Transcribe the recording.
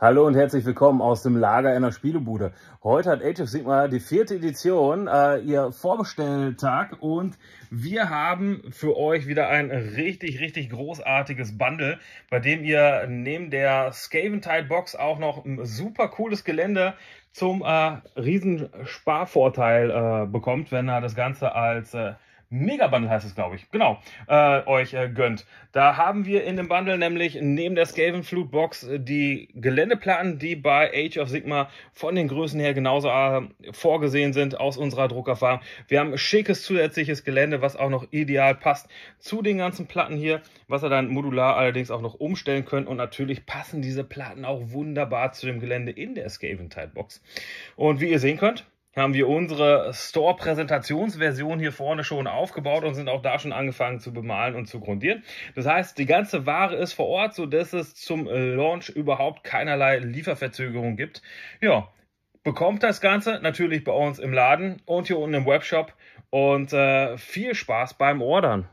Hallo und herzlich willkommen aus dem Lager einer Spielebude. Heute hat Age of Sigma die vierte Edition, äh, ihr Vorbestelltag und wir haben für euch wieder ein richtig, richtig großartiges Bundle, bei dem ihr neben der Skaventide Box auch noch ein super cooles Gelände zum äh, riesen äh, bekommt, wenn ihr das Ganze als äh, Mega-Bundle heißt es, glaube ich, genau, äh, euch äh, gönnt. Da haben wir in dem Bundle nämlich neben der Skaven Skavenflut Box äh, die Geländeplatten, die bei Age of Sigma von den Größen her genauso äh, vorgesehen sind aus unserer Druckerfarm. Wir haben schickes zusätzliches Gelände, was auch noch ideal passt zu den ganzen Platten hier, was ihr dann modular allerdings auch noch umstellen könnt. Und natürlich passen diese Platten auch wunderbar zu dem Gelände in der Skaven Tide Box. Und wie ihr sehen könnt, haben wir unsere Store-Präsentationsversion hier vorne schon aufgebaut und sind auch da schon angefangen zu bemalen und zu grundieren. Das heißt, die ganze Ware ist vor Ort, so dass es zum äh, Launch überhaupt keinerlei Lieferverzögerung gibt. Ja, bekommt das Ganze natürlich bei uns im Laden und hier unten im Webshop und äh, viel Spaß beim Ordern.